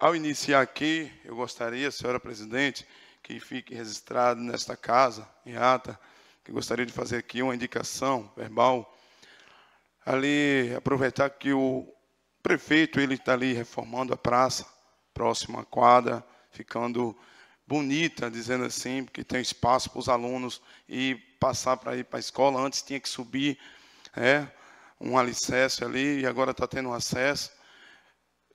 Ao iniciar aqui, eu gostaria, senhora presidente, que fique registrado nesta casa, em ata, que gostaria de fazer aqui uma indicação verbal. Ali, aproveitar que o prefeito ele está ali reformando a praça, próxima à quadra, ficando bonita, dizendo assim, porque tem espaço para os alunos e passar para ir para a escola. Antes tinha que subir é, um alicerce ali e agora está tendo acesso.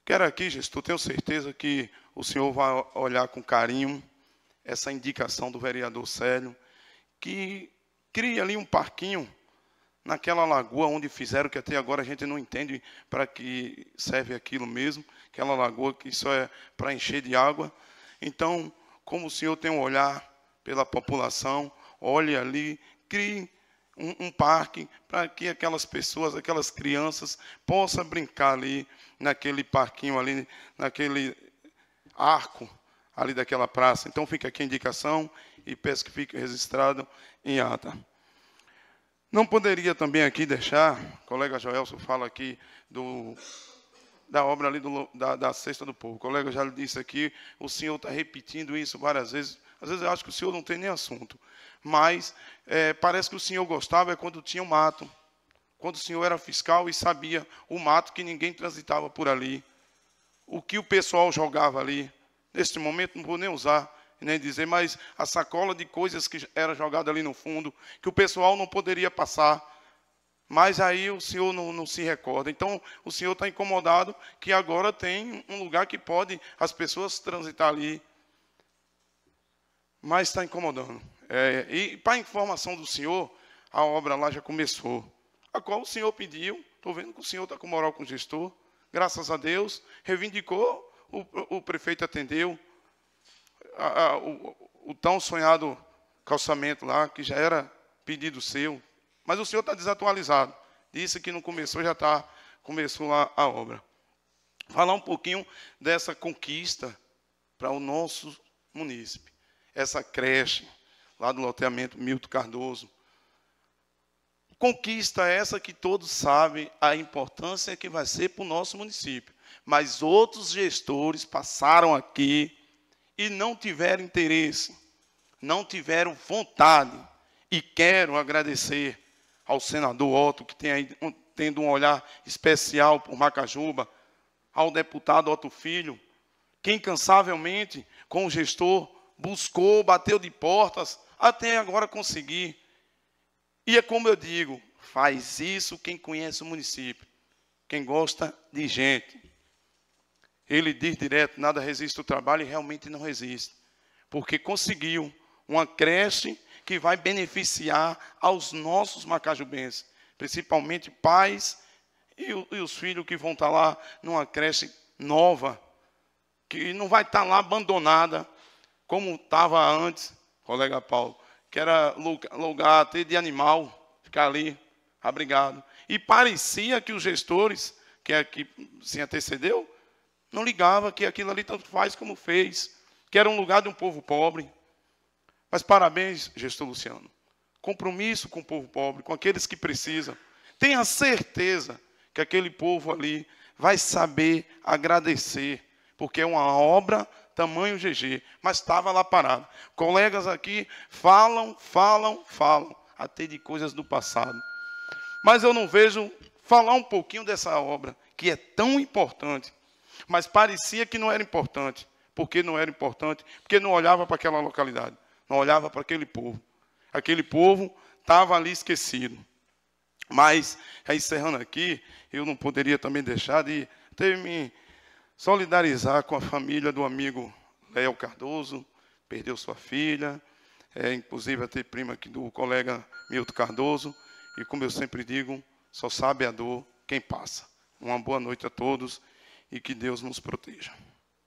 Quero aqui, gestor, tenho certeza que o senhor vai olhar com carinho essa indicação do vereador Célio, que cria ali um parquinho naquela lagoa onde fizeram, que até agora a gente não entende para que serve aquilo mesmo, aquela lagoa que só é para encher de água. Então, como o senhor tem um olhar pela população, olhe ali, crie um, um parque para que aquelas pessoas, aquelas crianças possam brincar ali naquele parquinho ali, naquele arco ali daquela praça. Então fica aqui a indicação e peço que fique registrado em ata. Não poderia também aqui deixar, o colega Joelson fala aqui do, da obra ali do, da, da Cesta do Povo. O colega já lhe disse aqui, o senhor está repetindo isso várias vezes. Às vezes eu acho que o senhor não tem nem assunto. Mas é, parece que o senhor gostava é quando tinha um mato quando o senhor era fiscal e sabia o mato que ninguém transitava por ali, o que o pessoal jogava ali. Neste momento não vou nem usar, nem dizer, mas a sacola de coisas que era jogada ali no fundo, que o pessoal não poderia passar. Mas aí o senhor não, não se recorda. Então o senhor está incomodado que agora tem um lugar que pode as pessoas transitar ali. Mas está incomodando. É, e para informação do senhor, a obra lá já começou a qual o senhor pediu. Estou vendo que o senhor está com moral com o gestor. Graças a Deus, reivindicou, o, o prefeito atendeu a, a, o, o tão sonhado calçamento lá, que já era pedido seu. Mas o senhor está desatualizado. Disse que não começou, já está começou a, a obra. Falar um pouquinho dessa conquista para o nosso munícipe. Essa creche lá do loteamento Milton Cardoso, Conquista essa que todos sabem a importância que vai ser para o nosso município. Mas outros gestores passaram aqui e não tiveram interesse, não tiveram vontade. E quero agradecer ao senador Otto, que tem aí, um, tendo um olhar especial por Macajuba, ao deputado Otto Filho, que incansavelmente, com o gestor, buscou, bateu de portas, até agora conseguir e é como eu digo, faz isso quem conhece o município, quem gosta de gente. Ele diz direto, nada resiste ao trabalho e realmente não resiste. Porque conseguiu uma creche que vai beneficiar aos nossos macajubenses, principalmente pais e, e os filhos que vão estar lá numa creche nova, que não vai estar lá abandonada como estava antes, colega Paulo que era lugar até de animal, ficar ali abrigado. E parecia que os gestores, que é que se antecedeu, não ligava que aquilo ali tanto faz como fez, que era um lugar de um povo pobre. Mas parabéns, gestor Luciano. Compromisso com o povo pobre, com aqueles que precisam. Tenha certeza que aquele povo ali vai saber agradecer, porque é uma obra tamanho GG, mas estava lá parado. Colegas aqui falam, falam, falam, até de coisas do passado. Mas eu não vejo falar um pouquinho dessa obra, que é tão importante, mas parecia que não era importante. Por que não era importante? Porque não olhava para aquela localidade, não olhava para aquele povo. Aquele povo estava ali esquecido. Mas, encerrando aqui, eu não poderia também deixar de ter me solidarizar com a família do amigo Léo Cardoso, perdeu sua filha, é, inclusive até prima aqui do colega Milton Cardoso, e como eu sempre digo, só sabe a dor quem passa. Uma boa noite a todos e que Deus nos proteja.